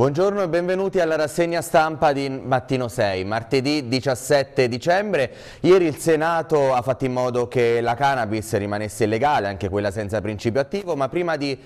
Buongiorno e benvenuti alla rassegna stampa di Mattino 6, martedì 17 dicembre. Ieri il Senato ha fatto in modo che la cannabis rimanesse illegale, anche quella senza principio attivo, ma prima di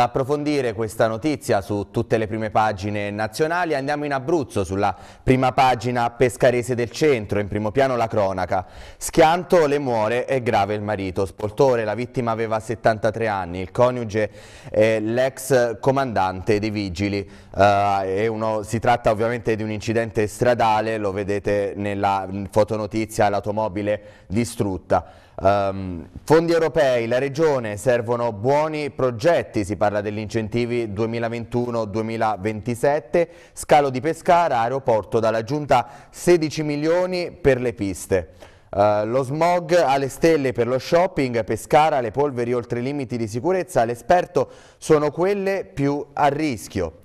approfondire questa notizia su tutte le prime pagine nazionali. Andiamo in Abruzzo, sulla prima pagina pescarese del centro, in primo piano la cronaca. Schianto, le muore e grave il marito. Spoltore, la vittima aveva 73 anni, il coniuge è l'ex comandante dei vigili. Eh, uno, si tratta ovviamente di un incidente stradale, lo vedete nella fotonotizia, l'automobile distrutta. Um, fondi europei, la regione, servono buoni progetti, si parla degli incentivi 2021-2027, scalo di Pescara, aeroporto dalla giunta 16 milioni per le piste. Uh, lo smog alle stelle per lo shopping, Pescara, le polveri oltre i limiti di sicurezza, l'esperto sono quelle più a rischio.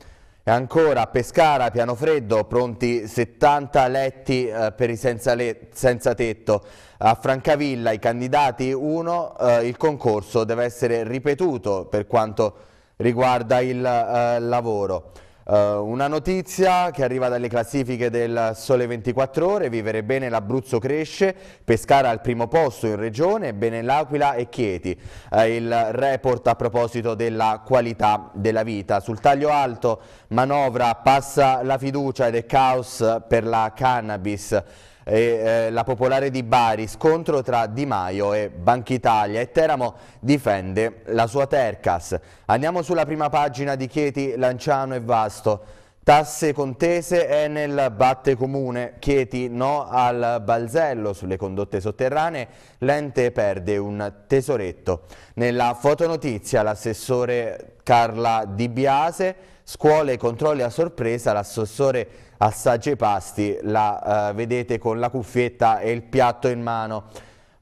E ancora a Pescara, piano freddo, pronti 70 letti eh, per i senza, le senza, tetto. A Francavilla i candidati 1, eh, il concorso deve essere ripetuto per quanto riguarda il eh, lavoro. Uh, una notizia che arriva dalle classifiche del Sole 24 Ore, vivere bene l'Abruzzo cresce, Pescara al primo posto in regione, bene l'Aquila e Chieti. Uh, il report a proposito della qualità della vita. Sul taglio alto manovra passa la fiducia ed è caos per la cannabis e eh, la Popolare di Bari, scontro tra Di Maio e Banca Italia e Teramo difende la sua Tercas. Andiamo sulla prima pagina di Chieti, Lanciano e Vasto. Tasse contese è nel batte comune, Chieti no al balzello sulle condotte sotterranee, l'ente perde un tesoretto. Nella fotonotizia l'assessore Carla Di Biase, scuole controlli a sorpresa, l'assessore assaggia i pasti, la eh, vedete con la cuffietta e il piatto in mano.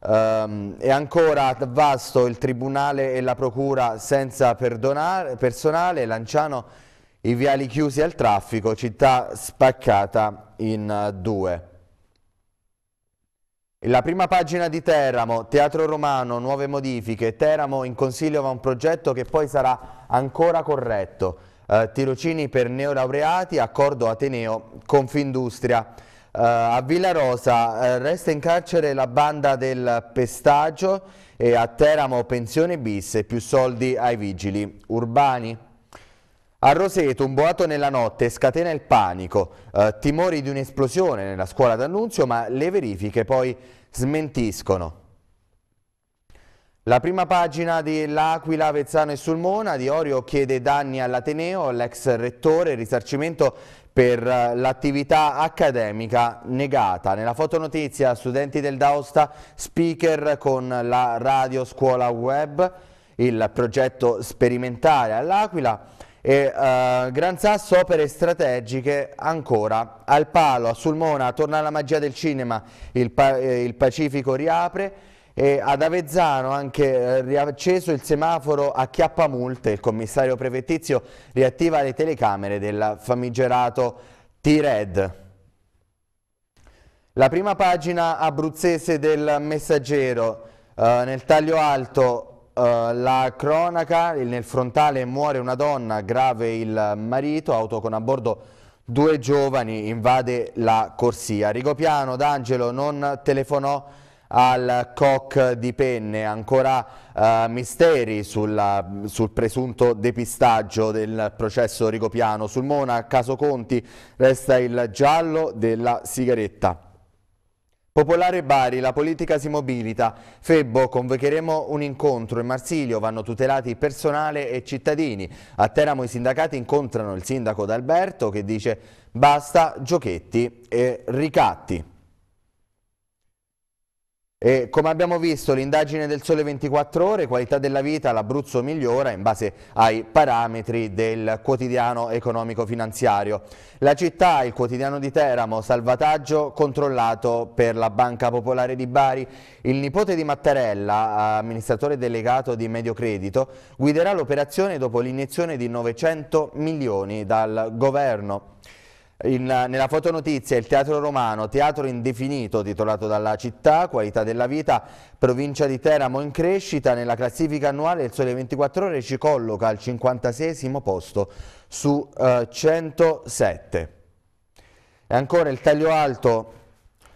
Um, ehm, e ancora vasto il Tribunale e la Procura senza perdonare, personale, Lanciano i viali chiusi al traffico, città spaccata in eh, due. La prima pagina di Teramo, Teatro Romano, nuove modifiche, Teramo in consiglio va un progetto che poi sarà ancora corretto. Eh, tirocini per neolaureati, accordo Ateneo Confindustria. Eh, a Villa Rosa eh, resta in carcere la banda del pestaggio e a Teramo pensione bis e più soldi ai vigili urbani. A Roseto un boato nella notte scatena il panico, eh, timori di un'esplosione nella scuola d'annunzio ma le verifiche poi smentiscono. La prima pagina dell'Aquila, Vezzano e Sulmona di Orio chiede danni all'Ateneo, all'ex rettore, risarcimento per eh, l'attività accademica negata. Nella fotonotizia studenti del Dausta, speaker con la radio scuola web, il progetto sperimentale all'Aquila e eh, Gran Sasso opere strategiche ancora al palo. A Sulmona torna la magia del cinema, il, pa eh, il Pacifico riapre e ad Avezzano anche eh, riacceso il semaforo a Chiappamulte, il commissario Prevettizio riattiva le telecamere del famigerato T-Red. La prima pagina abruzzese del messaggero, eh, nel taglio alto eh, la cronaca, nel frontale muore una donna, grave il marito, auto con a bordo due giovani, invade la corsia. Rigopiano d'Angelo non telefonò al COC di Penne, ancora eh, misteri sulla, sul presunto depistaggio del processo Rigopiano, Sul Mona, caso Conti, resta il giallo della sigaretta. Popolare Bari, la politica si mobilita. Febbo, convocheremo un incontro. In Marsilio vanno tutelati personale e cittadini. A Teramo i sindacati incontrano il sindaco D'Alberto che dice basta giochetti e ricatti. E come abbiamo visto l'indagine del Sole 24 Ore, qualità della vita, l'Abruzzo migliora in base ai parametri del quotidiano economico-finanziario. La città, il quotidiano di Teramo, salvataggio controllato per la Banca Popolare di Bari. Il nipote di Mattarella, amministratore delegato di Mediocredito, guiderà l'operazione dopo l'iniezione di 900 milioni dal governo. In, eh, nella fotonotizia il teatro romano, teatro indefinito titolato dalla città, qualità della vita, provincia di Teramo in crescita, nella classifica annuale il Sole 24 Ore ci colloca al 56 posto su eh, 107. E ancora il taglio alto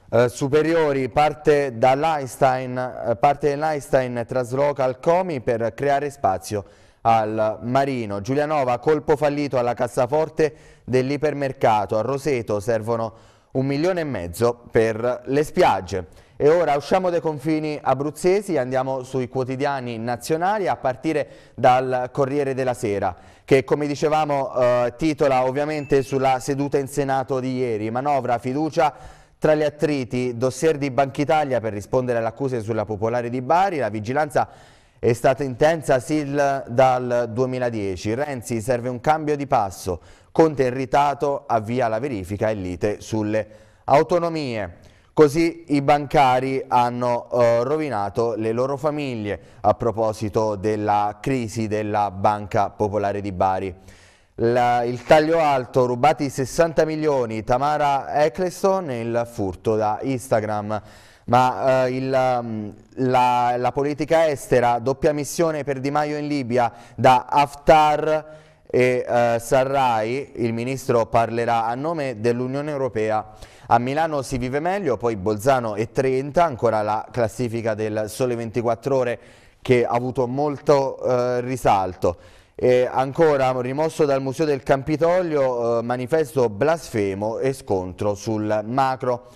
eh, superiori parte dall'Einstein, eh, parte dell'Einstein trasloca al Comi per creare spazio al Marino. Giulianova colpo fallito alla cassaforte dell'ipermercato. A Roseto servono un milione e mezzo per le spiagge. E ora usciamo dai confini abruzzesi e andiamo sui quotidiani nazionali a partire dal Corriere della Sera che come dicevamo eh, titola ovviamente sulla seduta in Senato di ieri, manovra, fiducia, tra gli attriti, dossier di Banca Italia per rispondere alle accuse sulla Popolare di Bari, la vigilanza è stata intensa sin dal 2010. Renzi serve un cambio di passo, Conte irritato avvia la verifica e lite sulle autonomie. Così i bancari hanno eh, rovinato le loro famiglie a proposito della crisi della Banca Popolare di Bari. La, il taglio alto, rubati 60 milioni, Tamara Eccleston e il furto da Instagram. Ma eh, il, mm, la, la politica estera, doppia missione per Di Maio in Libia da Haftar e eh, Sarrai, il ministro, parlerà a nome dell'Unione Europea. A Milano si vive meglio, poi Bolzano e 30, ancora la classifica del Sole 24 Ore che ha avuto molto eh, risalto. E ancora rimosso dal Museo del Campidoglio, eh, manifesto blasfemo e scontro sul macro.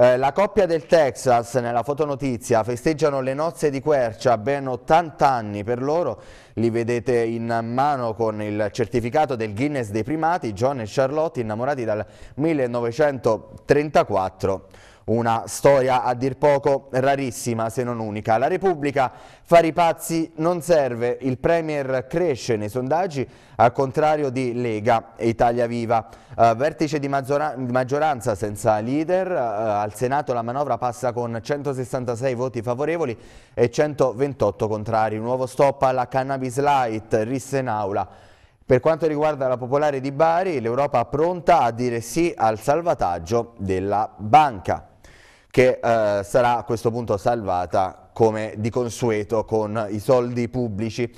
Eh, la coppia del Texas nella fotonotizia festeggiano le nozze di Quercia, ben 80 anni per loro. Li vedete in mano con il certificato del Guinness dei primati, John e Charlotte innamorati dal 1934. Una storia a dir poco rarissima se non unica. La Repubblica fa i pazzi non serve, il Premier cresce nei sondaggi al contrario di Lega e Italia Viva. Uh, vertice di, di, maggioranza senza leader, uh, al Senato la manovra passa con 166 voti favorevoli e 128 contrari. nuovo stop alla cannabis light, risse in aula. Per quanto riguarda la Popolare di Bari, l'Europa pronta a dire sì al salvataggio della banca che eh, sarà a questo punto salvata come di consueto con i soldi pubblici.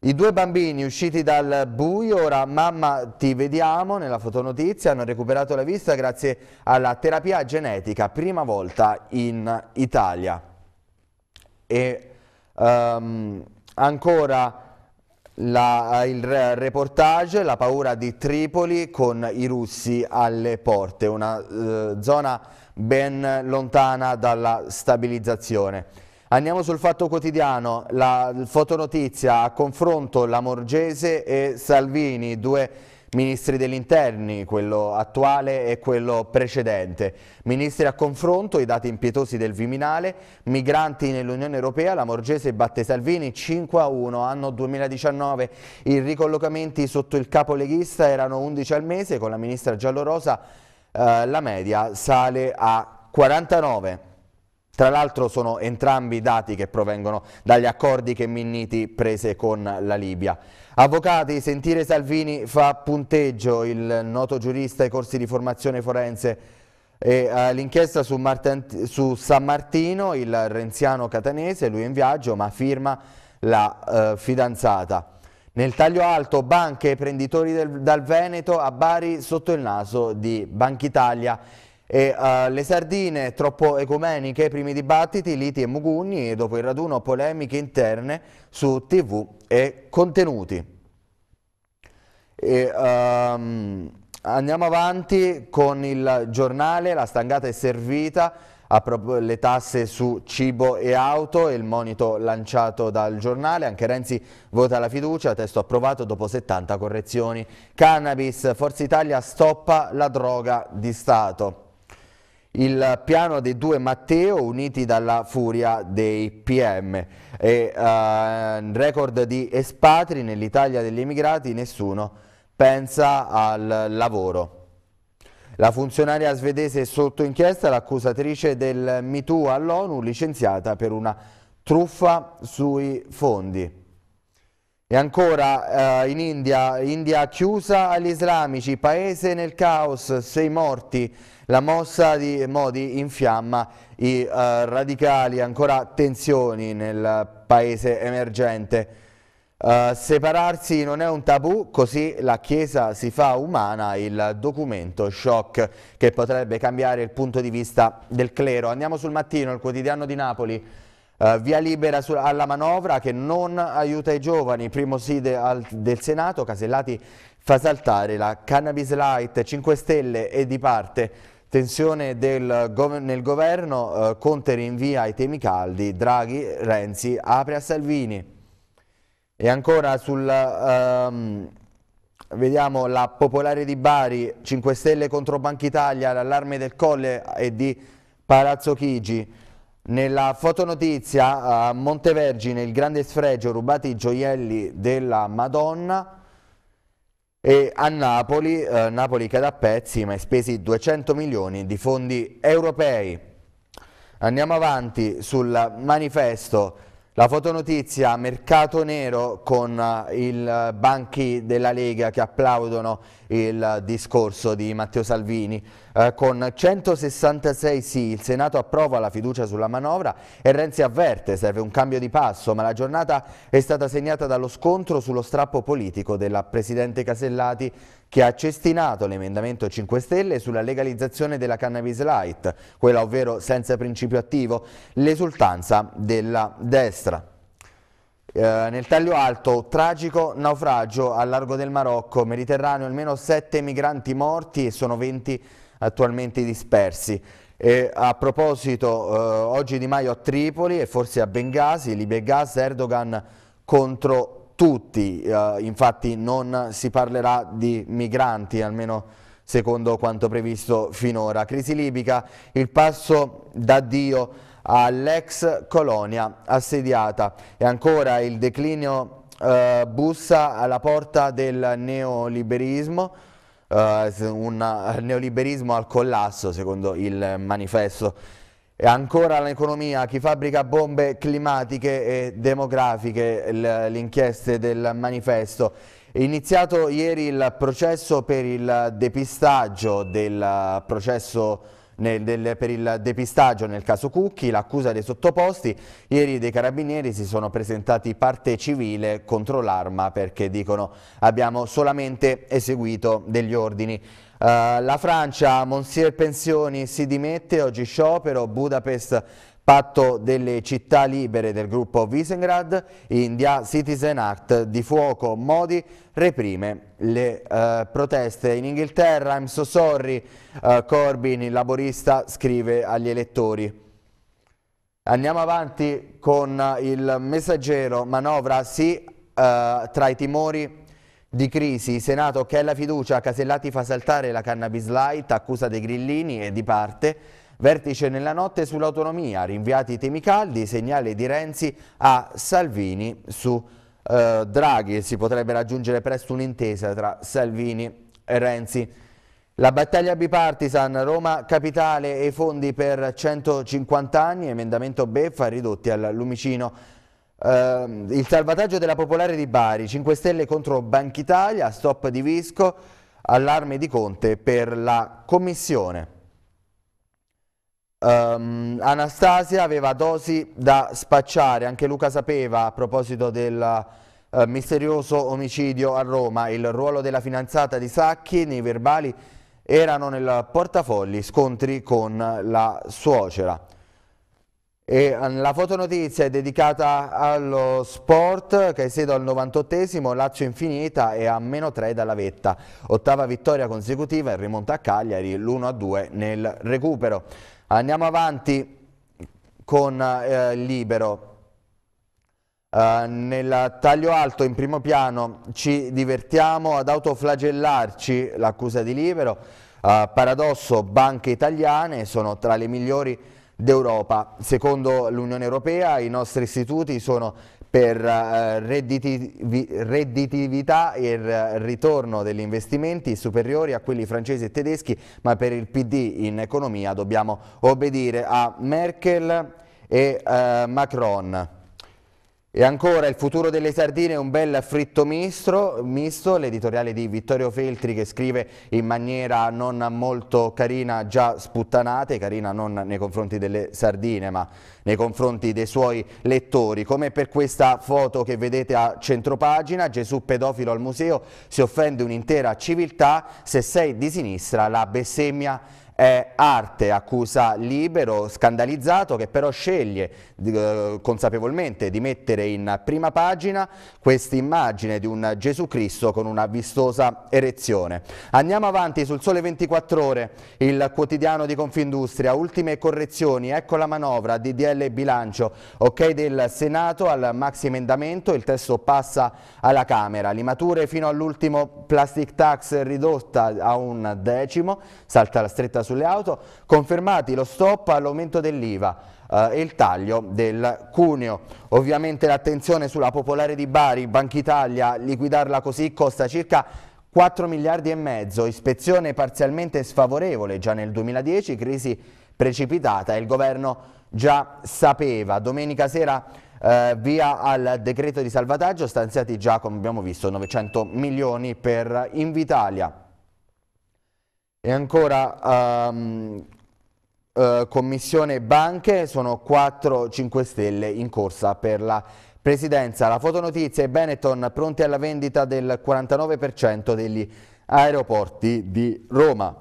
I due bambini usciti dal buio, ora mamma ti vediamo nella fotonotizia, hanno recuperato la vista grazie alla terapia genetica, prima volta in Italia. E um, ancora la, il reportage, la paura di Tripoli con i russi alle porte, una uh, zona ben lontana dalla stabilizzazione. Andiamo sul fatto quotidiano, la fotonotizia a confronto la Morgese e Salvini, due ministri degli interni, quello attuale e quello precedente. Ministri a confronto, i dati impietosi del Viminale, migranti nell'Unione Europea, la Morgese batte Salvini 5 a 1, anno 2019. I ricollocamenti sotto il capo leghista erano 11 al mese, con la ministra giallorosa eh, la media sale a 49. Tra l'altro sono entrambi dati che provengono dagli accordi che Minniti prese con la Libia. Avvocati, sentire Salvini fa punteggio, il noto giurista ai corsi di formazione forense e uh, l'inchiesta su, su, San Martino, il renziano catanese, lui in viaggio ma firma la uh, fidanzata. Nel taglio alto banche e prenditori del, dal Veneto a Bari sotto il naso di Banchitalia. E, uh, le sardine troppo ecumeniche, primi dibattiti, liti e mugugni e dopo il raduno polemiche interne su tv e contenuti. E, um, andiamo avanti con il giornale, la stangata è servita le tasse su cibo e auto, il monito lanciato dal giornale, anche Renzi vota la fiducia, testo approvato dopo 70 correzioni. Cannabis, Forza Italia stoppa la droga di Stato. Il piano dei due Matteo uniti dalla furia dei PM e uh, record di espatri nell'Italia degli emigrati, nessuno pensa al lavoro. La funzionaria svedese è sotto inchiesta l'accusatrice del MeToo all'ONU licenziata per una truffa sui fondi. E ancora eh, in India, India chiusa agli islamici, paese nel caos, sei morti, la mossa di Modi infiamma i eh, radicali, ancora tensioni nel paese emergente. Eh, separarsi non è un tabù, così la Chiesa si fa umana, il documento shock che potrebbe cambiare il punto di vista del clero. Andiamo sul mattino, il quotidiano di Napoli. Uh, via libera su, alla manovra che non aiuta i giovani, primo sì de, al, del Senato, Casellati fa saltare la cannabis light 5 Stelle e di parte. Tensione del, nel governo, uh, Conte rinvia i temi caldi, Draghi, Renzi, apre a Salvini. E ancora sul... Ehm, vediamo la Popolare di Bari, 5 Stelle contro Banca Italia, l'allarme del Colle e di Palazzo Chigi. Nella fotonotizia a Montevergine il grande sfregio, rubati i gioielli della Madonna e a Napoli, eh, Napoli cade a pezzi ma è spesi 200 milioni di fondi europei. Andiamo avanti sul manifesto la fotonotizia mercato nero con eh, i banchi della Lega che applaudono il discorso di Matteo Salvini. Eh, con 166 sì il Senato approva la fiducia sulla manovra e Renzi avverte serve un cambio di passo ma la giornata è stata segnata dallo scontro sullo strappo politico della Presidente Casellati che ha cestinato l'emendamento 5 Stelle sulla legalizzazione della cannabis light, quella ovvero senza principio attivo, l'esultanza della destra. Eh, nel taglio alto, tragico naufragio al largo del Marocco, Mediterraneo, almeno 7 migranti morti e sono 20 attualmente dispersi. E a proposito, eh, oggi Di Maio a Tripoli e forse a Bengasi, Libia e Gas, Erdogan contro tutti, eh, infatti non si parlerà di migranti, almeno secondo quanto previsto finora. Crisi libica, il passo da Dio all'ex colonia assediata e ancora il declino eh, bussa alla porta del neoliberismo, eh, un neoliberismo al collasso secondo il manifesto e ancora l'economia, chi fabbrica bombe climatiche e demografiche, le inchieste del manifesto. È iniziato ieri il processo per il depistaggio del processo nel, del, per il depistaggio nel caso Cucchi, l'accusa dei sottoposti. Ieri dei carabinieri si sono presentati parte civile contro l'arma perché dicono abbiamo solamente eseguito degli ordini. Eh, la Francia, Monsieur Pensioni si dimette, oggi sciopero, Budapest patto delle città libere del gruppo Visegrad, India Citizen Act di fuoco, Modi reprime le eh, proteste. In Inghilterra, I'm so sorry, eh, Corbyn, il laborista, scrive agli elettori. Andiamo avanti con il messaggero, manovra sì, eh, tra i timori di crisi, Senato che è la fiducia, Casellati fa saltare la cannabis light, accusa dei grillini e di parte, vertice nella notte sull'autonomia, rinviati i temi caldi, segnale di Renzi a Salvini su eh, Draghi, si potrebbe raggiungere presto un'intesa tra Salvini e Renzi. La battaglia bipartisan Roma Capitale e i fondi per 150 anni, emendamento beffa ridotti al lumicino. Uh, il salvataggio della Popolare di Bari, 5 Stelle contro Banca Italia, stop di Visco, allarme di Conte per la Commissione. Um, Anastasia aveva dosi da spacciare, anche Luca sapeva a proposito del uh, misterioso omicidio a Roma, il ruolo della fidanzata di Sacchi nei verbali erano nel portafogli, scontri con la suocera. E ehm, la fotonotizia è dedicata allo sport che è al 98esimo, Lazio infinita e a meno 3 dalla vetta. Ottava vittoria consecutiva e rimonta a Cagliari l'1-2 nel recupero. Andiamo avanti con eh, Libero. Uh, nel taglio alto in primo piano ci divertiamo ad autoflagellarci l'accusa di libero. Uh, paradosso, banche italiane sono tra le migliori d'Europa. Secondo l'Unione Europea i nostri istituti sono per eh, redditivi, redditività e il ritorno degli investimenti superiori a quelli francesi e tedeschi, ma per il PD in economia dobbiamo obbedire a Merkel e eh, Macron. E ancora il futuro delle sardine è un bel fritto misto, misto l'editoriale di Vittorio Feltri che scrive in maniera non molto carina, già sputtanate, carina non nei confronti delle sardine ma nei confronti dei suoi lettori, come per questa foto che vedete a centropagina, Gesù pedofilo al museo si offende un'intera civiltà, se sei di sinistra la bestemmia è Arte accusa Libero, scandalizzato, che però sceglie eh, consapevolmente di mettere in prima pagina questa immagine di un Gesù Cristo con una vistosa erezione. Andiamo avanti sul Sole 24 Ore, il quotidiano di Confindustria, ultime correzioni, ecco la manovra, DDL e bilancio, ok del Senato al maxi emendamento, il testo passa alla Camera, limature fino all'ultimo plastic tax ridotta a un decimo, salta la stretta su sulle auto, confermati lo stop all'aumento dell'IVA eh, e il taglio del cuneo. Ovviamente l'attenzione sulla Popolare di Bari, Banca Italia, liquidarla così costa circa 4 miliardi e mezzo, ispezione parzialmente sfavorevole già nel 2010, crisi precipitata, il governo già sapeva. Domenica sera eh, via al decreto di salvataggio stanziati già, come abbiamo visto, 900 milioni per Invitalia. E ancora um, uh, Commissione Banche, sono 4 5 Stelle in corsa per la Presidenza. La fotonotizia è Benetton pronti alla vendita del 49% degli aeroporti di Roma.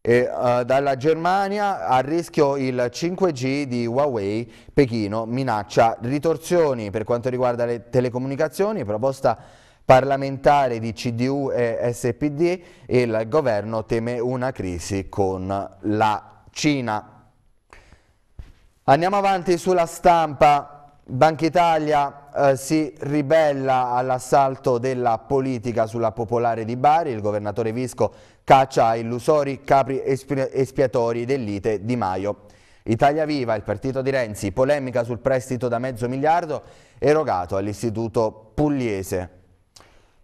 E, uh, dalla Germania a rischio il 5G di Huawei, Pechino minaccia ritorsioni per quanto riguarda le telecomunicazioni, proposta parlamentari di CDU e SPD, il governo teme una crisi con la Cina. Andiamo avanti sulla stampa. Banca Italia eh, si ribella all'assalto della politica sulla popolare di Bari, il governatore Visco caccia illusori capri espiatori dell'ite di Maio. Italia Viva, il partito di Renzi, polemica sul prestito da mezzo miliardo erogato all'istituto pugliese.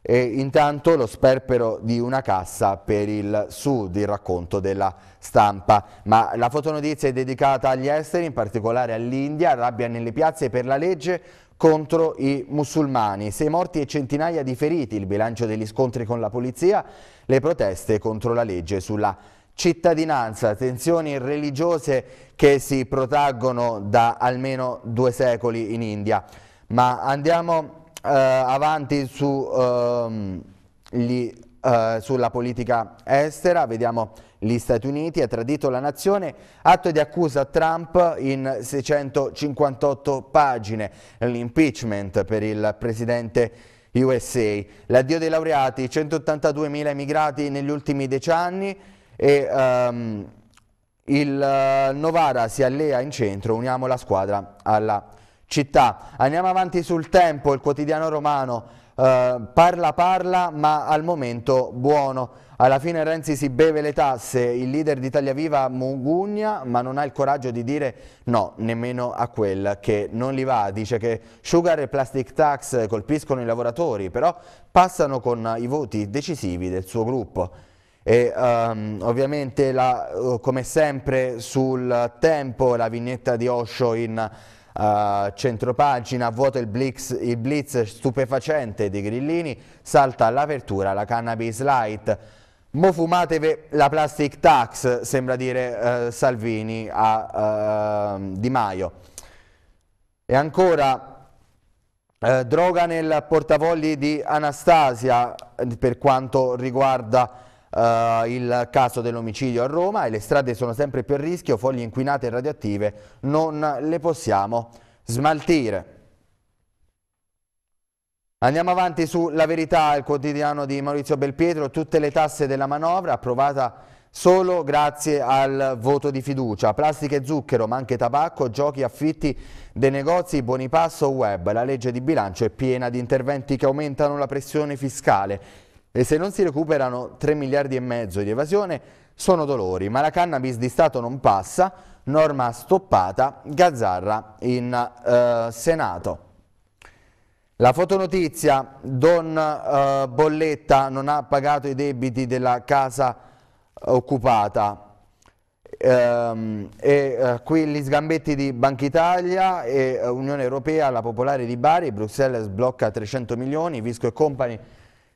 E intanto lo sperpero di una cassa per il sud, il racconto della stampa. Ma la fotonotizia è dedicata agli esteri, in particolare all'India, rabbia nelle piazze per la legge contro i musulmani. Sei morti e centinaia di feriti, il bilancio degli scontri con la polizia, le proteste contro la legge sulla cittadinanza, tensioni religiose che si protraggono da almeno due secoli in India. Ma andiamo eh, avanti su, ehm, gli, eh, sulla politica estera, vediamo gli Stati Uniti ha tradito la nazione, atto di accusa Trump in 658 pagine, l'impeachment per il presidente USA, l'addio dei laureati, 182.000 emigrati negli ultimi dieci anni e um, il eh, Novara si allea in centro, uniamo la squadra alla città. Andiamo avanti sul tempo, il quotidiano romano eh, parla parla ma al momento buono. Alla fine Renzi si beve le tasse, il leader di Italia Viva mugugna ma non ha il coraggio di dire no nemmeno a quel che non li va. Dice che sugar e plastic tax colpiscono i lavoratori però passano con i voti decisivi del suo gruppo. E, um, ovviamente la, eh, come sempre sul tempo la vignetta di Osho in Uh, centropagina, vuoto il blitz, il blitz stupefacente di Grillini, salta all'apertura la cannabis light. Mo fumateve la plastic tax, sembra dire uh, Salvini a uh, Di Maio. E ancora eh, droga nel portavogli di Anastasia per quanto riguarda Uh, il caso dell'omicidio a Roma e le strade sono sempre più a rischio, foglie inquinate e radioattive non le possiamo smaltire. Andiamo avanti su La verità, il quotidiano di Maurizio Belpietro, tutte le tasse della manovra approvata solo grazie al voto di fiducia. Plastica e zucchero, ma anche tabacco, giochi, affitti dei negozi, buoni passo, web. La legge di bilancio è piena di interventi che aumentano la pressione fiscale e se non si recuperano 3 miliardi e mezzo di evasione sono dolori, ma la cannabis di Stato non passa, norma stoppata, Gazzarra in eh, Senato. La fotonotizia, Don eh, Bolletta non ha pagato i debiti della casa occupata. Ehm, e eh, qui gli sgambetti di Banca Italia e eh, Unione Europea, la Popolare di Bari, Bruxelles sblocca 300 milioni, Visco e Company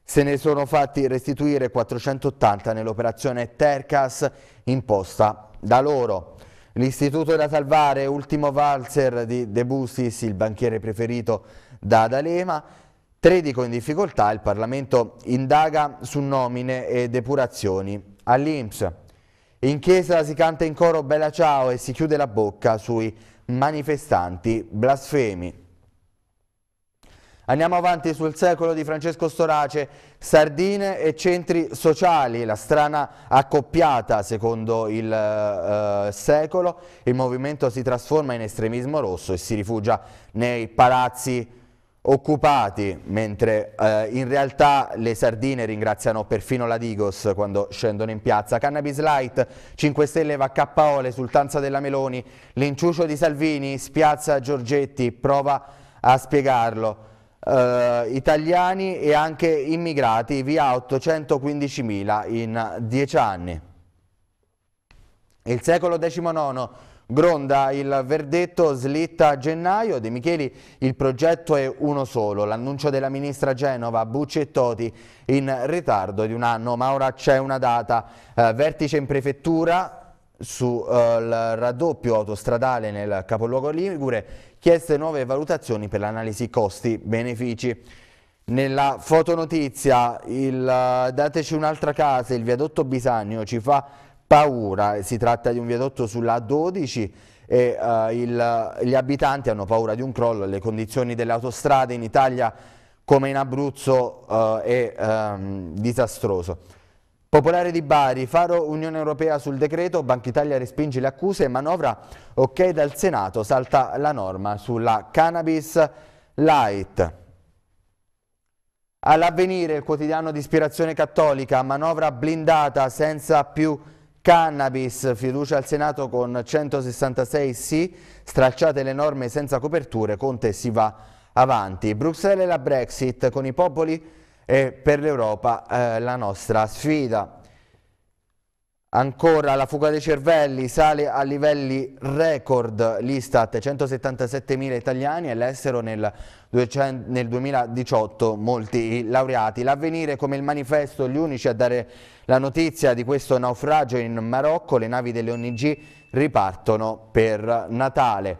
se ne sono fatti restituire 480 nell'operazione Tercas imposta da loro. L'istituto da salvare, ultimo valzer di De Bustis, il banchiere preferito da D'Alema, tre in difficoltà, il Parlamento indaga su nomine e depurazioni all'Inps. In chiesa si canta in coro Bella Ciao e si chiude la bocca sui manifestanti blasfemi. Andiamo avanti sul secolo di Francesco Storace, sardine e centri sociali, la strana accoppiata secondo il eh, secolo, il movimento si trasforma in estremismo rosso e si rifugia nei palazzi occupati, mentre eh, in realtà le sardine ringraziano perfino la Digos quando scendono in piazza. Cannabis Light, 5 Stelle va KO, l'esultanza della Meloni, l'inciucio di Salvini, spiazza Giorgetti, prova a spiegarlo eh, italiani e anche immigrati via 815.000 in dieci anni. Il secolo XIX Gronda il verdetto slitta a gennaio, De Micheli il progetto è uno solo, l'annuncio della ministra Genova, Bucci e Toti in ritardo di un anno, ma ora c'è una data, eh, vertice in prefettura sul eh, raddoppio autostradale nel capoluogo Ligure, chieste nuove valutazioni per l'analisi costi-benefici. Nella fotonotizia, il, eh, dateci un'altra casa, il viadotto Bisagno ci fa paura, si tratta di un viadotto sulla 12 e uh, il, gli abitanti hanno paura di un crollo, le condizioni delle autostrade in Italia come in Abruzzo uh, è um, disastroso. Popolare di Bari, Faro Unione Europea sul decreto, Banca Italia respinge le accuse, manovra ok dal Senato, salta la norma sulla cannabis light. All'avvenire il quotidiano di ispirazione cattolica, manovra blindata senza più cannabis, fiducia al Senato con 166 sì, stracciate le norme senza coperture, Conte si va avanti. Bruxelles e la Brexit con i popoli e per l'Europa eh, la nostra sfida. Ancora la fuga dei cervelli sale a livelli record, l'Istat 177.000 italiani all'estero nel, nel, 2018, molti laureati. L'avvenire come il manifesto, gli unici a dare la notizia di questo naufragio in Marocco, le navi delle ONG ripartono per Natale.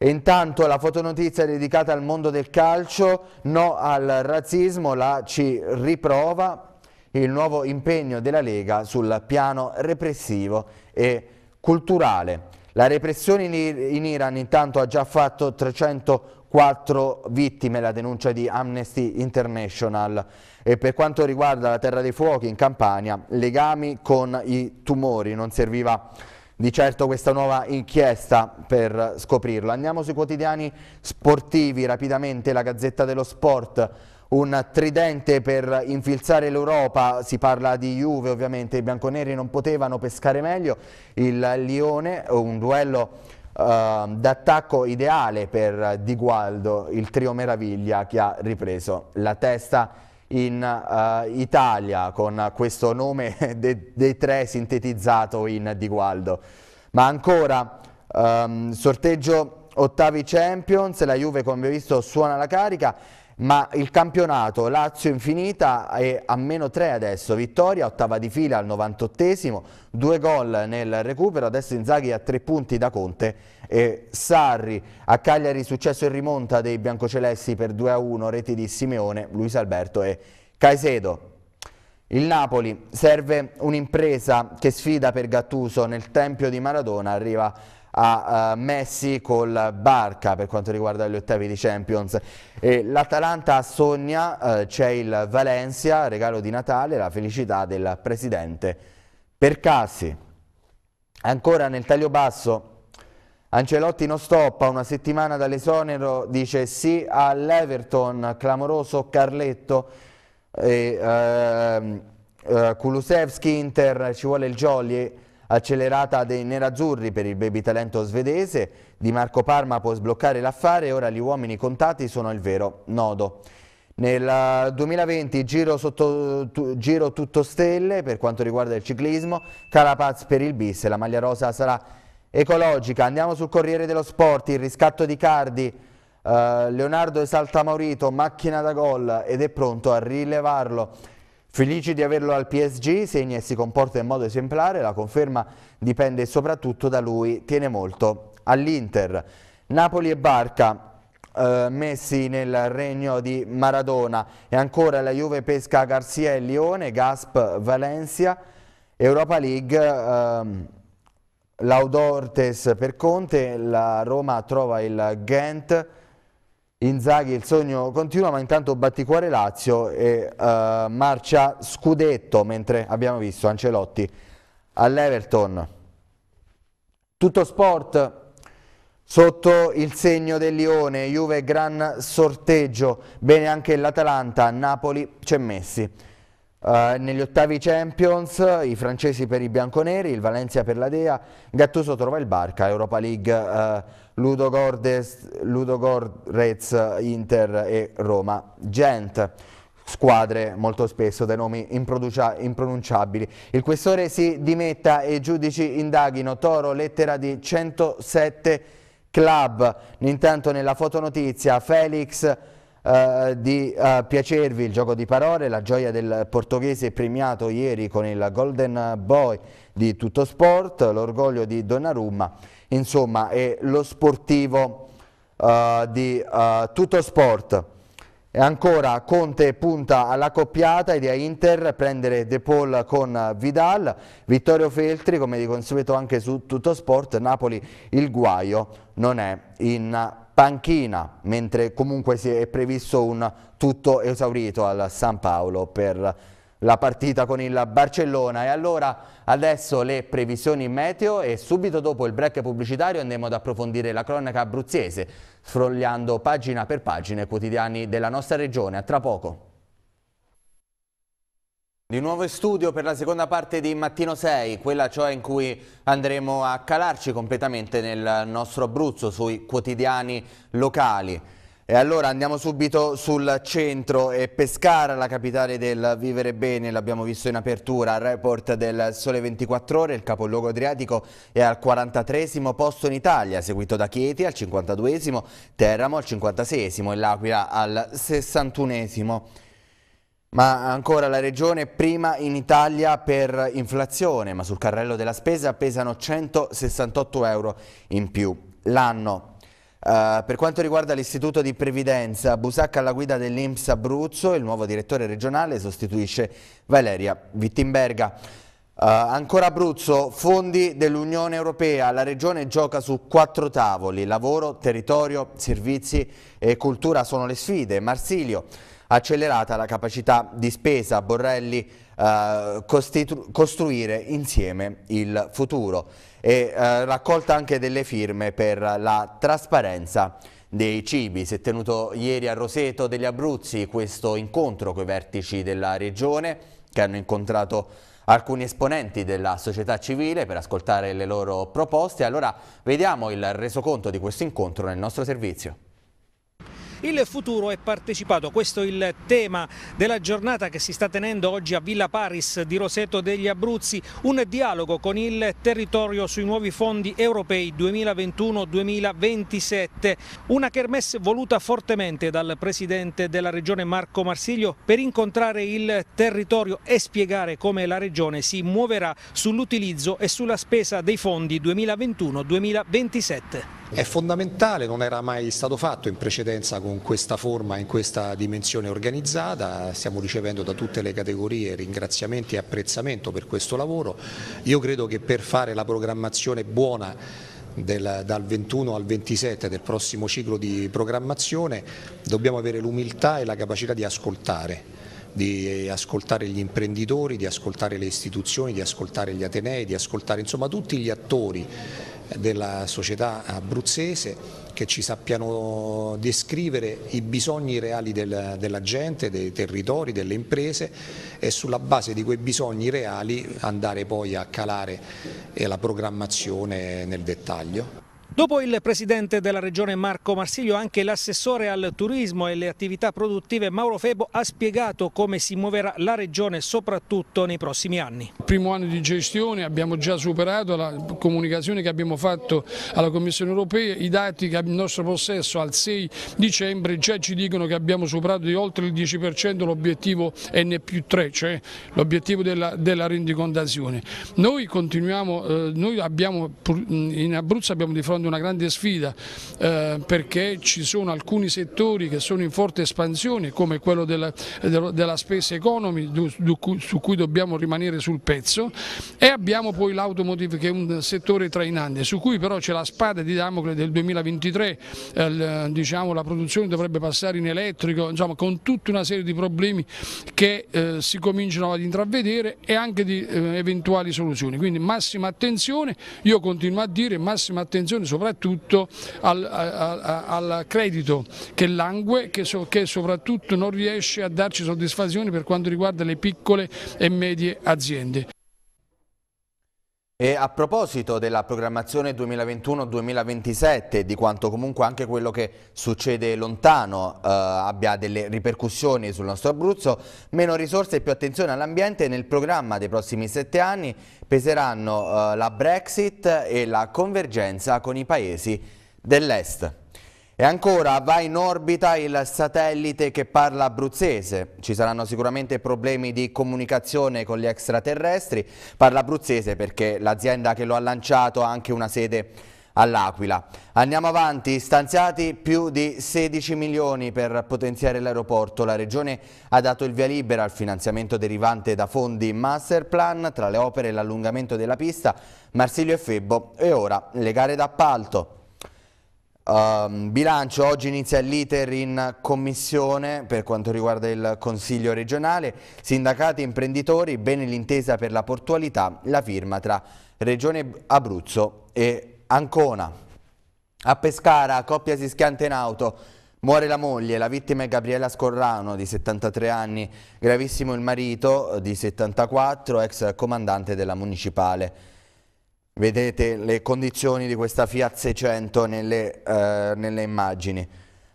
E intanto la fotonotizia dedicata al mondo del calcio, no al razzismo, la ci riprova il nuovo impegno della Lega sul piano repressivo e culturale. La repressione in Iran intanto ha già fatto 304 vittime, la denuncia di Amnesty International. E per quanto riguarda la Terra dei Fuochi in Campania, legami con i tumori, non serviva di certo questa nuova inchiesta per scoprirlo. Andiamo sui quotidiani sportivi rapidamente, la Gazzetta dello Sport un tridente per infilzare l'Europa, si parla di Juve ovviamente, i bianconeri non potevano pescare meglio, il Lione, un duello ehm, d'attacco ideale per Di Gualdo, il trio meraviglia che ha ripreso la testa in uh, Italia con questo nome de dei tre sintetizzato in Di Gualdo. Ma ancora, um, sorteggio ottavi Champions, la Juve come abbiamo visto suona la carica, ma il campionato Lazio infinita è a meno 3 adesso, vittoria, ottava di fila al 98esimo, due gol nel recupero, adesso Inzaghi a tre punti da Conte e Sarri. A Cagliari successo in rimonta dei biancocelesti per 2-1, reti di Simeone, Luis Alberto e Caicedo. Il Napoli serve un'impresa che sfida per Gattuso nel tempio di Maradona, arriva a uh, Messi col Barca per quanto riguarda gli ottavi di Champions. L'Atalanta sogna, uh, c'è il Valencia, regalo di Natale, la felicità del presidente Percassi. Ancora nel taglio basso Ancelotti non stoppa, una settimana dall'esonero dice sì all'Everton, clamoroso Carletto e ehm, eh, Kulusevski Inter, ci vuole il jolly accelerata dei nerazzurri per il baby talento svedese, Di Marco Parma può sbloccare l'affare, ora gli uomini contati sono il vero nodo. Nel 2020 eh, giro, sotto, tu, giro tutto stelle per quanto riguarda il ciclismo, Carapaz per il bis, la maglia rosa sarà ecologica, andiamo sul Corriere dello Sport, il riscatto di Cardi, eh, Leonardo esalta Maurito, macchina da gol ed è pronto a rilevarlo. Felici di averlo al PSG, segna e si comporta in modo esemplare, la conferma dipende soprattutto da lui, tiene molto all'Inter. Napoli e Barca, eh, messi nel regno di Maradona e ancora la Juve pesca Garcia e Lione, Gasp, Valencia, Europa League... Eh, Laudortes per Conte, la Roma trova il Ghent, Inzaghi il sogno continua ma intanto Batticuore Lazio e uh, marcia Scudetto mentre abbiamo visto Ancelotti all'Everton. Tutto sport sotto il segno del Lione, Juve gran sorteggio, bene anche l'Atalanta, Napoli c'è Messi. Uh, negli ottavi Champions, i francesi per i bianconeri, il Valencia per la Dea, Gattuso trova il Barca, Europa League, uh, Ludo, Gordes, Ludo Gordes, Inter e Roma, Gent. Squadre molto spesso dai nomi impronunciabili. Il questore si dimetta e i giudici indaghino Toro, lettera di 107 club. Intanto nella fotonotizia Felix eh, di uh, piacervi il gioco di parole, la gioia del portoghese premiato ieri con il Golden Boy di Tutto Sport, l'orgoglio di Donnarumma, insomma è lo sportivo uh, di Tutto Sport. E ancora Conte punta alla coppiata, idea Inter, prendere De Paul con Vidal, Vittorio Feltri come di consueto anche su Tutto Sport, Napoli il guaio non è in panchina, mentre comunque si è previsto un tutto esaurito al San Paolo per la partita con il Barcellona. E allora adesso le previsioni meteo e subito dopo il break pubblicitario andremo ad approfondire la cronaca abruzzese, sfrogliando pagina per pagina i quotidiani della nostra regione. A tra poco. Di nuovo in studio per la seconda parte di Mattino 6, quella cioè in cui andremo a calarci completamente nel nostro Abruzzo, sui quotidiani locali. E allora andiamo subito sul centro e Pescara, la capitale del vivere bene, l'abbiamo visto in apertura, al report del Sole 24 Ore, il capoluogo adriatico è al 43 posto in Italia, seguito da Chieti al 52 Teramo al 56 e L'Aquila al 61 ma ancora la regione prima in Italia per inflazione, ma sul carrello della spesa pesano 168 euro in più l'anno. Uh, per quanto riguarda l'istituto di previdenza, Busacca alla guida dell'Inps Abruzzo, il nuovo direttore regionale sostituisce Valeria Wittenberga. Uh, ancora Abruzzo, fondi dell'Unione Europea, la regione gioca su quattro tavoli, lavoro, territorio, servizi e cultura sono le sfide. Marsilio, accelerata la capacità di spesa, Borrelli eh, costruire insieme il futuro e eh, raccolta anche delle firme per la trasparenza dei cibi. Si è tenuto ieri a Roseto degli Abruzzi questo incontro con i vertici della regione che hanno incontrato alcuni esponenti della società civile per ascoltare le loro proposte. Allora vediamo il resoconto di questo incontro nel nostro servizio. Il futuro è partecipato, questo è il tema della giornata che si sta tenendo oggi a Villa Paris di Roseto degli Abruzzi, un dialogo con il territorio sui nuovi fondi europei 2021-2027, una kermesse voluta fortemente dal presidente della regione Marco Marsiglio per incontrare il territorio e spiegare come la regione si muoverà sull'utilizzo e sulla spesa dei fondi 2021-2027. È fondamentale, non era mai stato fatto in precedenza con questa forma, in questa dimensione organizzata, stiamo ricevendo da tutte le categorie ringraziamenti e apprezzamento per questo lavoro. Io credo che per fare la programmazione buona del, dal 21 al 27 del prossimo ciclo di programmazione dobbiamo avere l'umiltà e la capacità di ascoltare di ascoltare gli imprenditori, di ascoltare le istituzioni, di ascoltare gli Atenei, di ascoltare insomma tutti gli attori della società abruzzese che ci sappiano descrivere i bisogni reali del, della gente, dei territori, delle imprese e sulla base di quei bisogni reali andare poi a calare eh, la programmazione nel dettaglio. Dopo il presidente della regione Marco Marsiglio, anche l'assessore al turismo e le attività produttive Mauro Febo ha spiegato come si muoverà la regione soprattutto nei prossimi anni. Primo anno di gestione, abbiamo già superato la comunicazione che abbiamo fatto alla Commissione europea, i dati che abbiamo in nostro possesso al 6 dicembre già ci dicono che abbiamo superato di oltre il 10% l'obiettivo N più 3, cioè l'obiettivo della, della, rendicontazione. Noi continuiamo, eh, noi abbiamo, in Abruzzo abbiamo di fronte una grande sfida eh, perché ci sono alcuni settori che sono in forte espansione come quello della, della space economy su cui dobbiamo rimanere sul pezzo e abbiamo poi l'automotive che è un settore trainante su cui però c'è la spada di Damocle del 2023, eh, diciamo, la produzione dovrebbe passare in elettrico, insomma, con tutta una serie di problemi che eh, si cominciano ad intravedere e anche di eh, eventuali soluzioni. Quindi massima attenzione, io continuo a dire massima attenzione soprattutto soprattutto al, a, al credito che langue, che, so, che soprattutto non riesce a darci soddisfazioni per quanto riguarda le piccole e medie aziende. E a proposito della programmazione 2021-2027, di quanto comunque anche quello che succede lontano eh, abbia delle ripercussioni sul nostro Abruzzo, meno risorse e più attenzione all'ambiente nel programma dei prossimi sette anni peseranno eh, la Brexit e la convergenza con i paesi dell'Est. E ancora va in orbita il satellite che parla abruzzese. Ci saranno sicuramente problemi di comunicazione con gli extraterrestri. Parla abruzzese perché l'azienda che lo ha lanciato ha anche una sede all'Aquila. Andiamo avanti, stanziati più di 16 milioni per potenziare l'aeroporto. La Regione ha dato il via libera al finanziamento derivante da fondi Masterplan, tra le opere l'allungamento della pista, Marsilio e Febbo e ora le gare d'appalto. Um, bilancio, oggi inizia l'iter in commissione per quanto riguarda il Consiglio regionale, sindacati e imprenditori, bene l'intesa per la portualità, la firma tra Regione Abruzzo e Ancona. A Pescara, coppia si schianta in auto, muore la moglie, la vittima è Gabriella Scorrano di 73 anni, gravissimo il marito di 74, ex comandante della municipale. Vedete le condizioni di questa Fiat 600 nelle, eh, nelle immagini.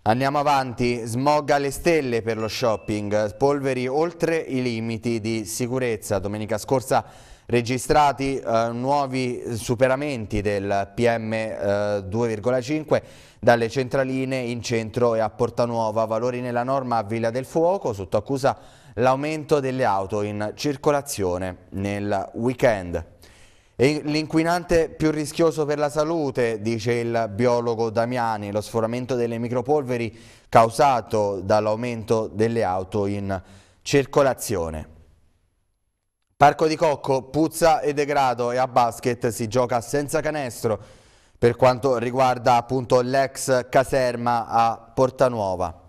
Andiamo avanti, smog alle stelle per lo shopping, polveri oltre i limiti di sicurezza. Domenica scorsa registrati eh, nuovi superamenti del PM2,5 eh, dalle centraline in centro e a Portanuova, valori nella norma a Villa del Fuoco, sotto accusa l'aumento delle auto in circolazione nel weekend. L'inquinante più rischioso per la salute, dice il biologo Damiani, lo sforamento delle micropolveri causato dall'aumento delle auto in circolazione. Parco di Cocco, puzza e degrado e a basket si gioca senza canestro per quanto riguarda l'ex caserma a Portanuova.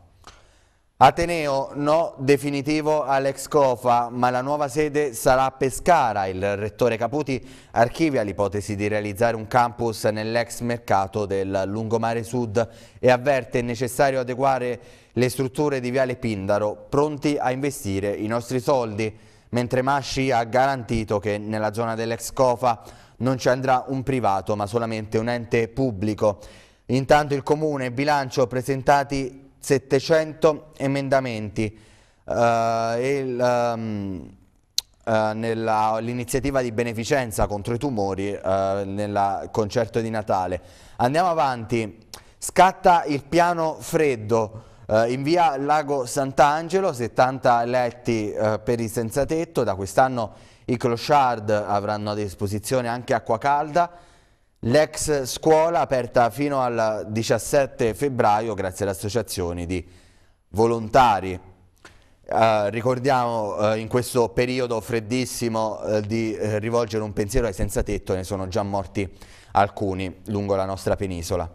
Ateneo no definitivo all'ex Cofa, ma la nuova sede sarà a Pescara. Il rettore Caputi archivia l'ipotesi di realizzare un campus nell'ex mercato del Lungomare Sud e avverte è necessario adeguare le strutture di Viale Pindaro, pronti a investire i nostri soldi, mentre Masci ha garantito che nella zona dell'ex Cofa non ci andrà un privato, ma solamente un ente pubblico. Intanto il Comune e il Bilancio presentati 700 emendamenti. Uh, uh, l'iniziativa di beneficenza contro i tumori uh, eh, nel concerto di Natale. Andiamo avanti, scatta il piano freddo in via Lago Sant'Angelo, 70 letti per i senza tetto. da quest'anno i clochard avranno a disposizione anche acqua calda, L'ex scuola aperta fino al 17 febbraio grazie alle associazioni di volontari. Eh, ricordiamo eh, in questo periodo freddissimo eh, di eh, rivolgere un pensiero ai senza tetto, ne sono già morti alcuni lungo la nostra penisola.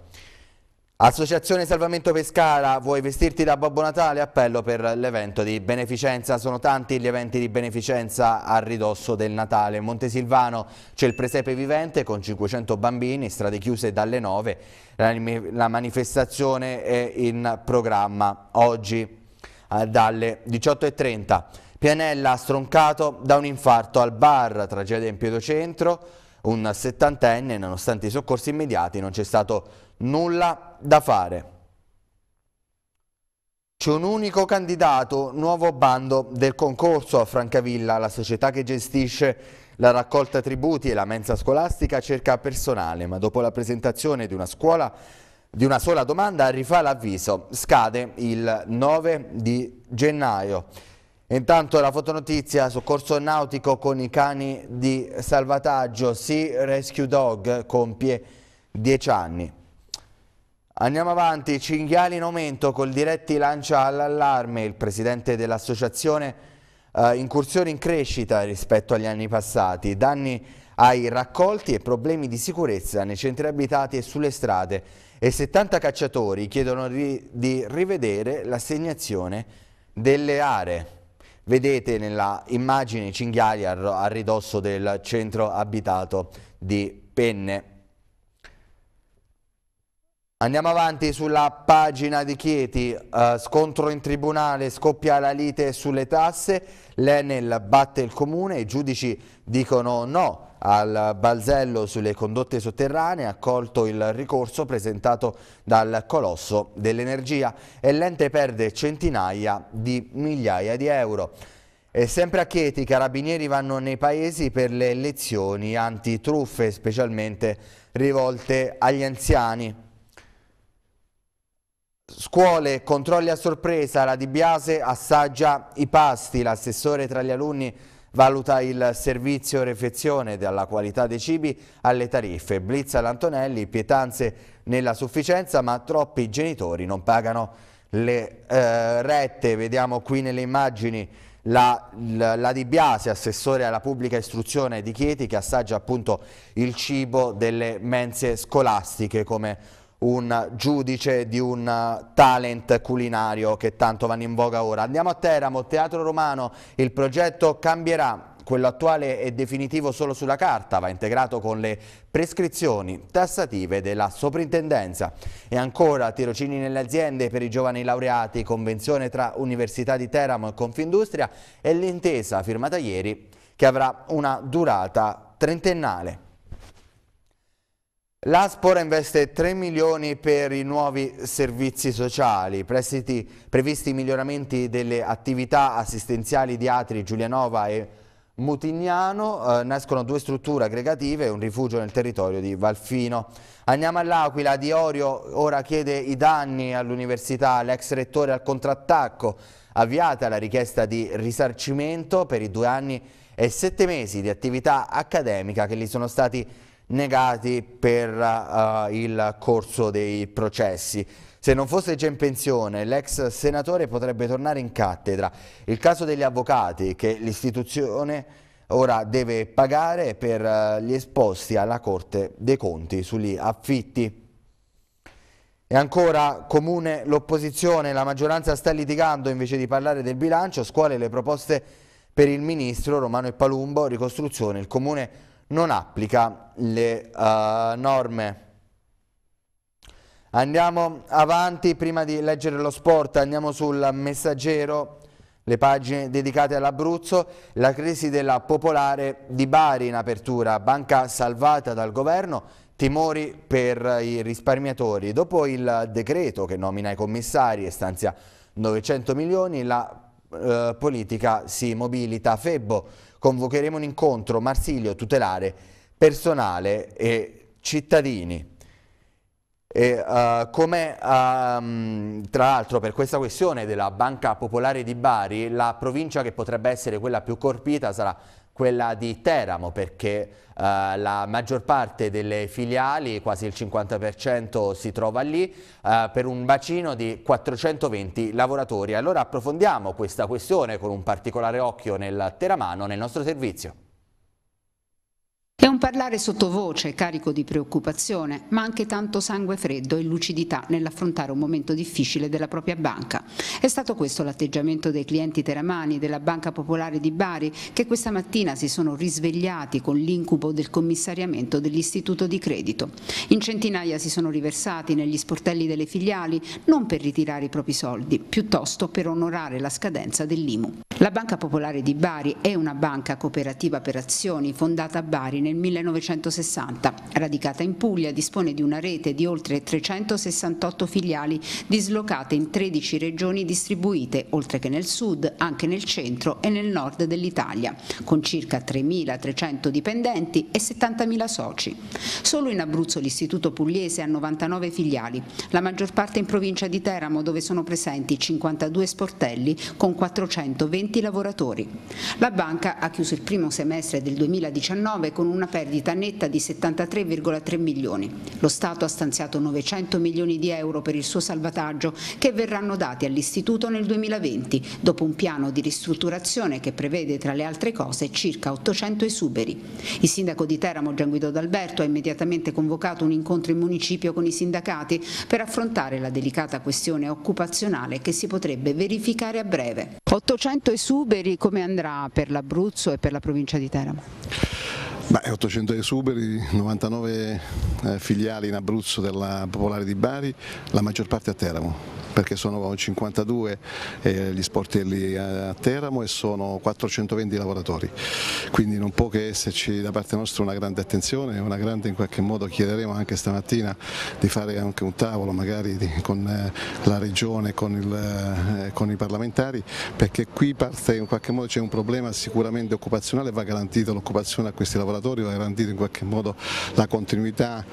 Associazione Salvamento Pescara, vuoi vestirti da Babbo Natale? Appello per l'evento di beneficenza. Sono tanti gli eventi di beneficenza a ridosso del Natale. Montesilvano c'è il presepe vivente con 500 bambini, strade chiuse dalle 9. La manifestazione è in programma oggi eh, dalle 18.30. Pianella stroncato da un infarto al bar, tragedia in Centro, Un settantenne, nonostante i soccorsi immediati, non c'è stato nulla da fare. C'è un unico candidato, nuovo bando del concorso a Francavilla, la società che gestisce la raccolta tributi e la mensa scolastica cerca personale, ma dopo la presentazione di una scuola di una sola domanda rifà l'avviso, scade il 9 di gennaio. Intanto la fotonotizia, soccorso nautico con i cani di salvataggio, Sea Rescue Dog compie 10 anni. Andiamo avanti, cinghiali in aumento col diretti lancia all'allarme il presidente dell'associazione eh, incursione in crescita rispetto agli anni passati, danni ai raccolti e problemi di sicurezza nei centri abitati e sulle strade e 70 cacciatori chiedono ri di rivedere l'assegnazione delle aree. Vedete nella immagine i cinghiali a, a ridosso del centro abitato di Penne. Andiamo avanti sulla pagina di Chieti, uh, scontro in tribunale, scoppia la lite sulle tasse, l'Enel batte il comune, i giudici dicono no al balzello sulle condotte sotterranee, accolto il ricorso presentato dal colosso dell'energia e l'ente perde centinaia di migliaia di euro. E sempre a Chieti i carabinieri vanno nei paesi per le lezioni antitruffe, specialmente rivolte agli anziani. Scuole, controlli a sorpresa, la Di Biase assaggia i pasti, l'assessore tra gli alunni valuta il servizio refezione dalla qualità dei cibi alle tariffe. blizza l'Antonelli, pietanze nella sufficienza ma troppi genitori non pagano le eh, rette. Vediamo qui nelle immagini la, la, la Di Biase, assessore alla pubblica istruzione di Chieti che assaggia appunto il cibo delle mense scolastiche come un giudice di un eh, talent culinario che tanto vanno in voga ora. Andiamo a Teramo, Teatro Romano, il progetto cambierà, quello attuale è definitivo solo sulla carta, va integrato con le prescrizioni tassative della soprintendenza. E ancora tirocini nelle aziende per i giovani laureati, convenzione tra Università di Teramo e Confindustria e l'intesa firmata ieri che avrà una durata trentennale. L'Aspora investe 3 milioni per i nuovi servizi sociali, prestiti, previsti miglioramenti delle attività assistenziali di Atri, Giulianova e Mutignano, eh, nascono due strutture aggregative e un rifugio nel territorio di Valfino. Andiamo all'Aquila, Di Orio ora chiede i danni all'università, l'ex rettore al contrattacco, avviata la richiesta di risarcimento per i due anni e sette mesi di attività accademica che gli sono stati negati per uh, il corso dei processi. Se non fosse già in pensione, l'ex senatore potrebbe tornare in cattedra. Il caso degli avvocati che l'istituzione ora deve pagare per eh, gli esposti alla Corte dei Conti sugli affitti. E ancora comune l'opposizione, la maggioranza sta litigando invece di parlare del bilancio, scuole le proposte per il ministro Romano e Palumbo, ricostruzione, il comune non applica le uh, norme. Andiamo avanti, prima di leggere lo sport andiamo sul messaggero, le pagine dedicate all'Abruzzo, la crisi della Popolare di Bari in apertura, banca salvata dal governo, timori per i risparmiatori. Dopo il decreto che nomina i commissari e stanzia 900 milioni, la eh, politica si mobilita. Febbo, convocheremo un incontro, Marsilio, tutelare personale e cittadini. E, uh, come uh, tra l'altro per questa questione della Banca Popolare di Bari, la provincia che potrebbe essere quella più colpita sarà quella di Teramo perché Uh, la maggior parte delle filiali, quasi il 50% si trova lì, uh, per un bacino di 420 lavoratori. Allora approfondiamo questa questione con un particolare occhio nel Teramano, nel nostro servizio parlare sottovoce, carico di preoccupazione, ma anche tanto sangue freddo e lucidità nell'affrontare un momento difficile della propria banca. È stato questo l'atteggiamento dei clienti teramani della Banca Popolare di Bari che questa mattina si sono risvegliati con l'incubo del commissariamento dell'istituto di credito. In centinaia si sono riversati negli sportelli delle filiali non per ritirare i propri soldi, piuttosto per onorare la scadenza dell'IMU. La Banca Popolare di Bari è una banca cooperativa per azioni fondata a Bari nel 1990 1960. Radicata in Puglia, dispone di una rete di oltre 368 filiali dislocate in 13 regioni distribuite, oltre che nel sud, anche nel centro e nel nord dell'Italia, con circa 3.300 dipendenti e 70.000 soci. Solo in Abruzzo l'Istituto Pugliese ha 99 filiali, la maggior parte in provincia di Teramo dove sono presenti 52 sportelli con 420 lavoratori. La banca ha chiuso il primo semestre del 2019 con una perdita perdita netta di 73,3 milioni. Lo Stato ha stanziato 900 milioni di euro per il suo salvataggio che verranno dati all'Istituto nel 2020 dopo un piano di ristrutturazione che prevede tra le altre cose circa 800 esuberi. Il sindaco di Teramo Gian Guido D'Alberto ha immediatamente convocato un incontro in municipio con i sindacati per affrontare la delicata questione occupazionale che si potrebbe verificare a breve. 800 esuberi come andrà per l'Abruzzo e per la provincia di Teramo? Beh, 800 esuberi, 99 eh, filiali in Abruzzo della Popolare di Bari, la maggior parte a Teramo perché sono 52 eh, gli sportelli eh, a Teramo e sono 420 lavoratori, quindi non può che esserci da parte nostra una grande attenzione, una grande in qualche modo chiederemo anche stamattina di fare anche un tavolo magari di, con eh, la regione, con, il, eh, eh con, i parlamentari, perché qui parte in qualche modo c'è un problema sicuramente occupazionale, va garantita l'occupazione a questi lavoratori, va garantita in qualche modo la continuità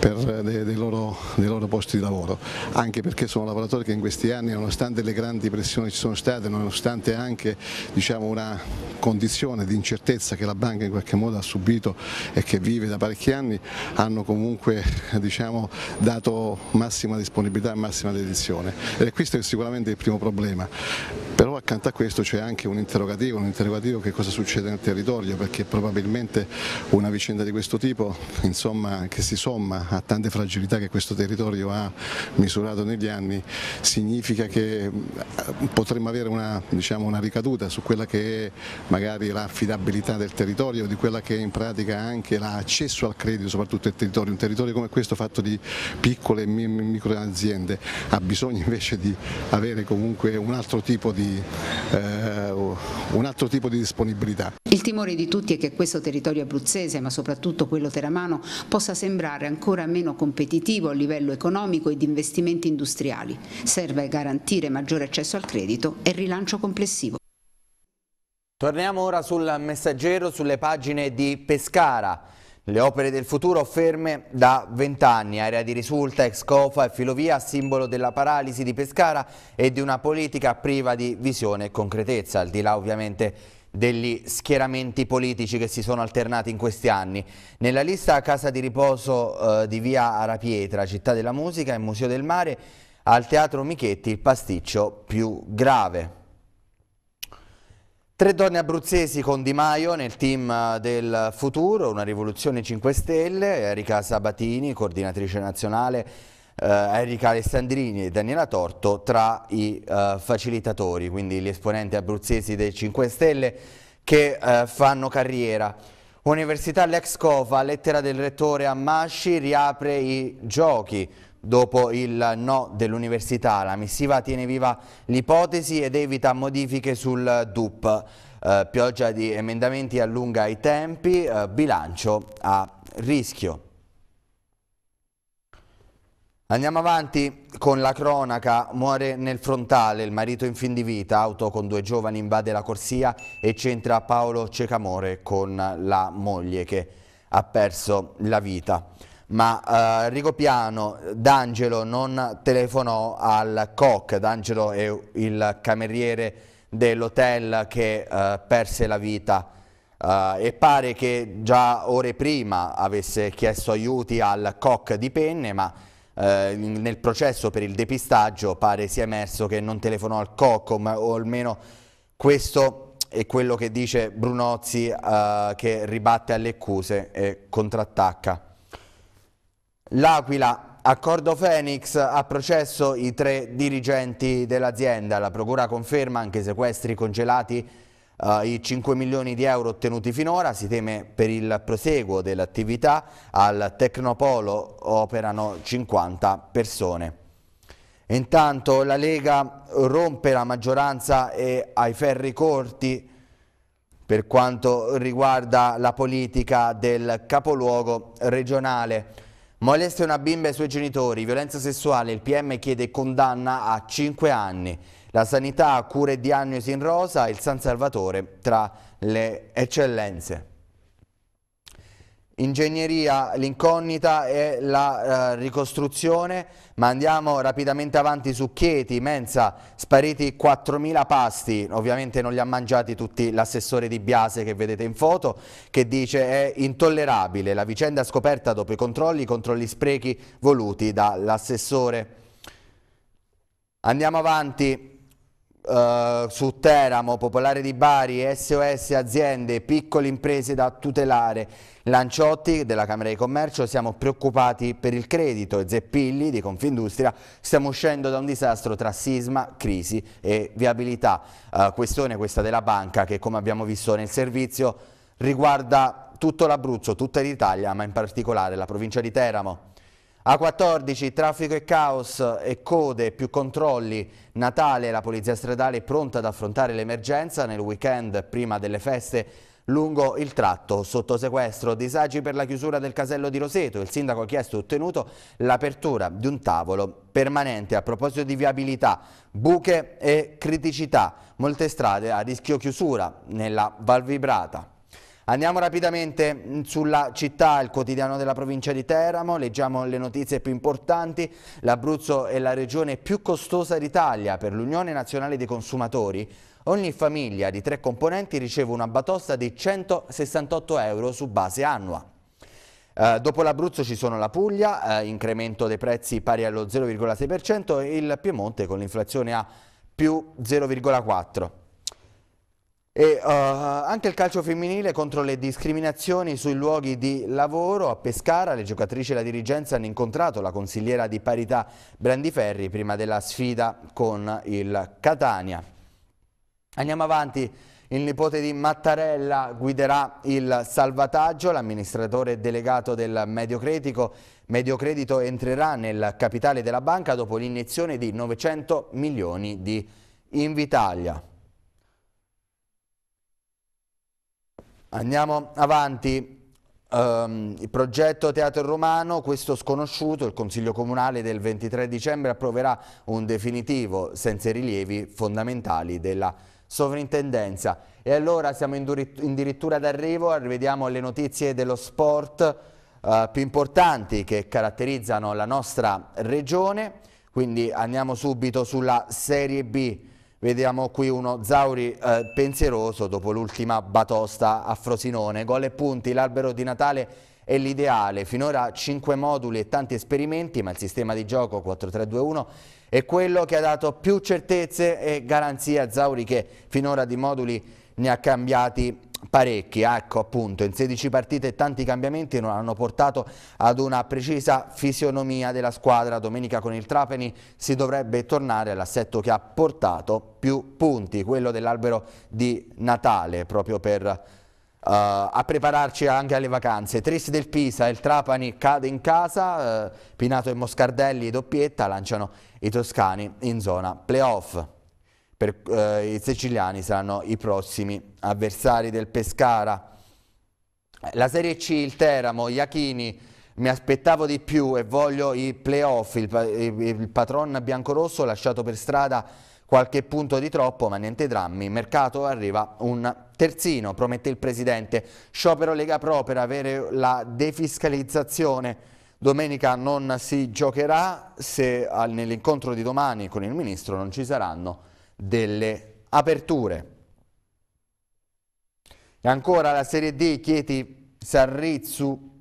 per, eh, dei, dei, loro, dei loro posti di lavoro, anche perché sono lavoratori perché in questi anni nonostante le grandi pressioni ci sono state, nonostante anche diciamo, una condizione di incertezza che la banca in qualche modo ha subito e che vive da parecchi anni, hanno comunque diciamo, dato massima disponibilità e massima dedizione ed è questo che sicuramente il primo problema. Però accanto a questo c'è anche un interrogativo, un interrogativo che cosa succede nel territorio perché probabilmente una vicenda di questo tipo insomma, che si somma a tante fragilità che questo territorio ha misurato negli anni significa che eh, potremmo avere una, diciamo, una ricaduta su quella che è magari l'affidabilità del territorio, di quella che è in pratica anche l'accesso al credito soprattutto del territorio, un territorio come questo fatto di piccole e micro aziende ha bisogno invece di avere comunque un altro tipo di... Eh, un altro tipo di disponibilità. Il timore di tutti è che questo territorio abruzzese, ma soprattutto quello teramano, possa sembrare ancora meno competitivo a livello economico e di investimenti industriali. Serve garantire maggiore accesso al credito e rilancio complessivo. Torniamo ora sul messaggero, sulle pagine di Pescara. Le opere del futuro ferme da vent'anni, area di risulta, ex Cofa e Filovia, simbolo della paralisi di Pescara e di una politica priva di visione e concretezza, al di là ovviamente degli schieramenti politici che si sono alternati in questi anni. Nella lista Casa di riposo eh, di via Arapietra, Città della Musica e Museo del Mare, al Teatro Michetti il pasticcio più grave. Tre donne abruzzesi con Di Maio nel team eh, del futuro, una rivoluzione 5 Stelle, Erika Sabatini, coordinatrice nazionale, eh, Erika Alessandrini e Daniela Torto tra i eh, facilitatori, quindi gli esponenti abruzzesi dei 5 Stelle che eh, fanno carriera. Università Lex Cova, lettera del rettore a Masci, riapre i giochi. Dopo il no dell'università, la missiva tiene viva l'ipotesi ed evita modifiche sul DUP. Eh, pioggia di emendamenti allunga i tempi, eh, bilancio a rischio. Andiamo avanti con la cronaca, muore nel frontale il marito in fin di vita, auto con due giovani invade la corsia e c'entra Paolo Cecamore con la moglie che ha perso la vita ma eh, Rigopiano D'Angelo non telefonò al Koch, D'Angelo è il cameriere dell'hotel che eh, perse la vita Uh, e pare che già ore prima avesse chiesto aiuti al Koch di Penne, ma uh, nel processo per il depistaggio pare sia emerso che non telefonò al Koch, o almeno questo è quello che dice Brunozzi uh, che ribatte alle accuse e contrattacca. L'Aquila, accordo Fenix, ha processo i tre dirigenti dell'azienda. La Procura conferma anche sequestri congelati eh, i 5 milioni di euro ottenuti finora. Si teme per il proseguo dell'attività. Al Tecnopolo operano 50 persone. Intanto la Lega rompe la maggioranza e ai ferri corti per quanto riguarda la politica del capoluogo regionale. Moleste una bimba e i suoi genitori, violenza sessuale, il PM chiede condanna a 5 anni. La sanità, cure e diagnosi in rosa, il San Salvatore tra le eccellenze. Ingegneria, l'incognita e la eh, ricostruzione, ma andiamo rapidamente avanti su Chieti, Mensa, spariti 4.000 pasti, ovviamente non li ha mangiati tutti l'assessore di Biase che vedete in foto, che dice è intollerabile, la vicenda scoperta dopo i controlli, contro gli sprechi voluti dall'assessore. Andiamo avanti. Eh, su Teramo, Popolare di Bari, SOS aziende, piccole imprese da tutelare. Lanciotti della Camera di Commercio siamo preoccupati per il credito e Zeppilli di Confindustria stiamo uscendo da un disastro tra sisma, crisi e viabilità. Uh, questione questa della banca che come abbiamo visto nel servizio riguarda tutto l'Abruzzo, tutta l'Italia ma in particolare la provincia di Teramo. A14 traffico e caos e code, più controlli. Natale, la polizia stradale è pronta ad affrontare l'emergenza nel weekend prima delle feste lungo il tratto sotto sequestro. Disagi per la chiusura del casello di Roseto. Il sindaco ha chiesto e ottenuto l'apertura di un tavolo permanente a proposito di viabilità, buche e criticità. Molte strade a rischio chiusura nella Valvibrata. Andiamo rapidamente mm, sulla città, il quotidiano della provincia di Teramo, leggiamo le notizie più importanti. L'Abruzzo è la regione più costosa d'Italia per l'Unione Nazionale dei Consumatori. Ogni famiglia di tre componenti riceve una batosta di 168 euro su base annua. Eh, dopo l'Abruzzo ci sono la Puglia, eh, incremento dei prezzi pari allo 0,6% e il Piemonte con l'inflazione a più 0,4%. E, uh, anche il calcio femminile contro le discriminazioni sui luoghi di lavoro a Pescara, le giocatrici e la dirigenza hanno incontrato la consigliera di parità Brandi Ferri prima della sfida con il Catania. Andiamo avanti, il nipote di Mattarella guiderà il salvataggio, l'amministratore delegato del Mediocredito, Mediocredito entrerà nel capitale della banca dopo l'iniezione di 900 milioni di Invitalia. Andiamo avanti. Um, il progetto Teatro Romano, questo sconosciuto, il Consiglio Comunale del 23 dicembre approverà un definitivo senza i rilievi fondamentali della sovrintendenza. E allora siamo addirittura d'arrivo, rivediamo le notizie dello sport uh, più importanti che caratterizzano la nostra regione, quindi andiamo subito sulla Serie B Vediamo qui uno Zauri eh, pensieroso dopo l'ultima batosta a Frosinone. Gol e punti, l'albero di Natale è l'ideale. Finora 5 moduli e tanti esperimenti, ma il sistema di gioco 4-3-2-1 è quello che ha dato più certezze e garanzie a Zauri che finora di moduli ne ha cambiati parecchi, ecco appunto, in 16 partite tanti cambiamenti non hanno portato ad una precisa fisionomia della squadra, domenica con il Trapani si dovrebbe tornare all'assetto che ha portato più punti, quello dell'albero di Natale, proprio per... Uh, a prepararci anche alle vacanze. Tristi del Pisa, il Trapani cade in casa, uh, Pinato e Moscardelli doppietta lanciano i toscani in zona playoff. Per, eh, I siciliani saranno i prossimi avversari del Pescara. La Serie C, il Teramo, Iachini, mi aspettavo di più e voglio i playoff. Il, il, il patron biancorosso ha lasciato per strada qualche punto di troppo, ma niente drammi. Mercato arriva un terzino, promette il presidente. Sciopero Lega Pro per avere la defiscalizzazione. Domenica non si giocherà se nell'incontro di domani con il ministro non ci saranno delle aperture. E ancora la Serie D, Chieti Sarrizzu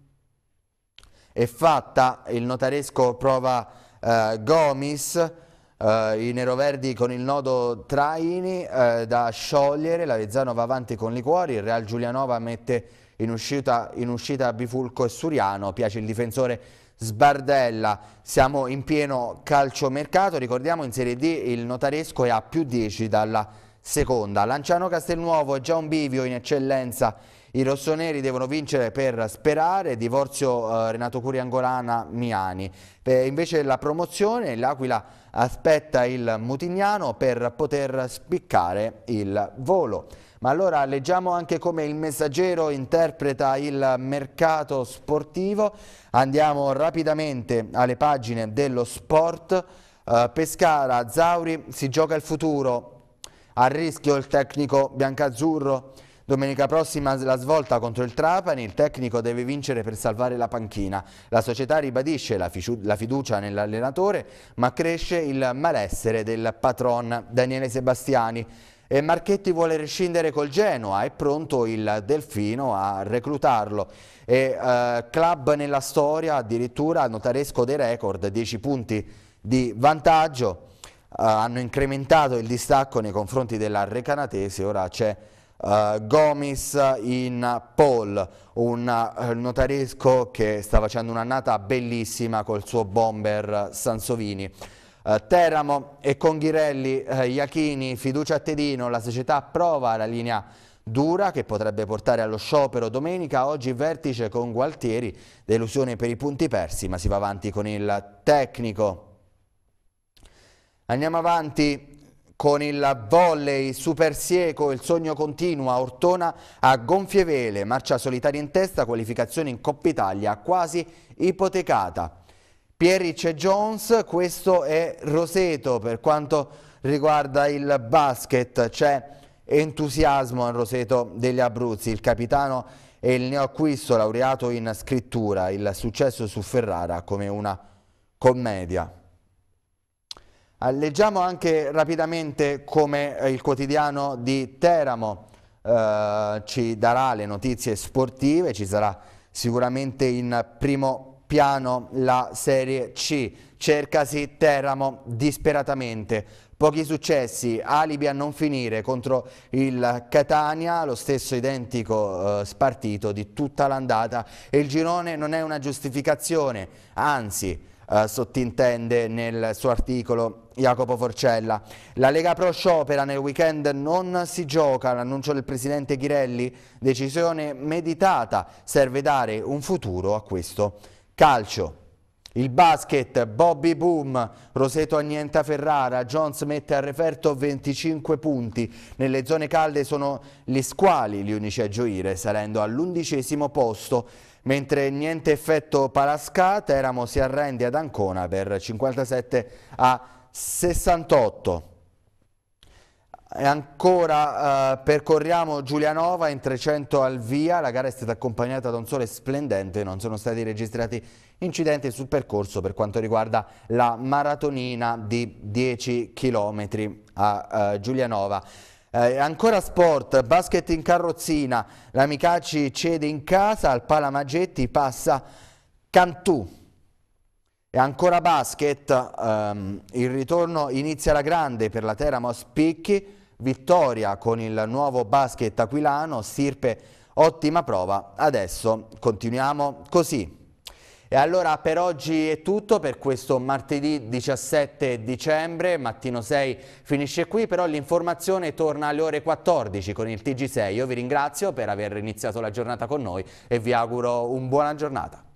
è fatta, il notaresco prova eh, Gomis, eh, i neroverdi con il nodo Traini eh, da sciogliere, la l'Avezzano va avanti con Liquori, il Real Giulianova mette in uscita, in uscita Bifulco e Suriano, piace il difensore sbardella. Siamo in pieno calciomercato, ricordiamo in Serie D il notaresco è a più 10 dalla seconda. Lanciano Castelnuovo è già un bivio in eccellenza. I rossoneri devono vincere per sperare, divorzio eh, Renato Curi Angolana Miani. Eh, invece la promozione, l'Aquila aspetta il Mutignano per poter spiccare il volo. Ma allora leggiamo anche come il messaggero interpreta il mercato sportivo, andiamo rapidamente alle pagine dello sport, uh, Pescara, Zauri, si gioca il futuro, a rischio il tecnico biancazzurro, Domenica prossima la svolta contro il Trapani, il tecnico deve vincere per salvare la panchina. La società ribadisce la, la fiducia nell'allenatore, ma cresce il malessere del patron Daniele Sebastiani. E Marchetti vuole rescindere col Genoa, è pronto il Delfino a reclutarlo. E, eh, club nella storia, addirittura notaresco dei record, 10 punti di vantaggio. Eh, hanno incrementato il distacco nei confronti della Recanatesi, ora c'è Uh, Gomis in Paul, un uh, notaresco che sta facendo un'annata bellissima col suo bomber Sansovini eh, Teramo e Conghirelli, eh, Iachini, fiducia a Tedino, la società prova la linea dura che potrebbe portare allo sciopero domenica, oggi vertice con Gualtieri, delusione per i punti persi ma si va avanti con il tecnico. Andiamo avanti con il volley super sieco, il sogno continua, Ortona a gonfie vele, marcia solitaria in testa, qualificazione in Coppa Italia quasi ipotecata. Pieric Jones, questo è Roseto per quanto riguarda il basket, c'è entusiasmo a Roseto degli Abruzzi, il capitano e il neoacquisto laureato in scrittura, il successo su Ferrara come una commedia. Leggiamo anche rapidamente come eh, il quotidiano di Teramo eh, ci darà le notizie sportive, ci sarà sicuramente in primo piano la Serie C. Cercasi Teramo disperatamente. Pochi successi, alibi a non finire contro il Catania, lo stesso identico eh, spartito di tutta l'andata. E il girone non è una giustificazione, anzi eh, sottintende nel suo articolo Jacopo Forcella. La Lega Pro sciopera nel weekend non si gioca, l'annuncio del presidente Ghirelli, decisione meditata, serve dare un futuro a questo Calcio. Il basket, Bobby Boom, Roseto annienta Ferrara, Jones mette a referto 25 punti. Nelle zone calde sono gli squali gli unici a gioire, salendo all'undicesimo posto. Mentre niente effetto Parasca, Teramo si arrende ad Ancona per 57 a 68. E ancora eh, percorriamo Giulianova in 300 al via, la gara è stata accompagnata da un sole splendente, non sono stati registrati incidenti sul percorso per quanto riguarda la maratonina di 10 km a eh, Giulianova. Eh, ancora sport, basket in carrozzina, l'Amicaci cede in casa, al Palamagetti passa Cantù. E ancora basket, ehm, il ritorno inizia la grande per la Teramo Spicchi, vittoria con il nuovo basket aquilano, Sirpe ottima prova, adesso continuiamo così. E allora per oggi è tutto, per questo martedì 17 dicembre, mattino 6 finisce qui, però l'informazione torna alle ore 14 con il TG6. Io vi ringrazio per aver iniziato la giornata con noi e vi auguro una buona giornata.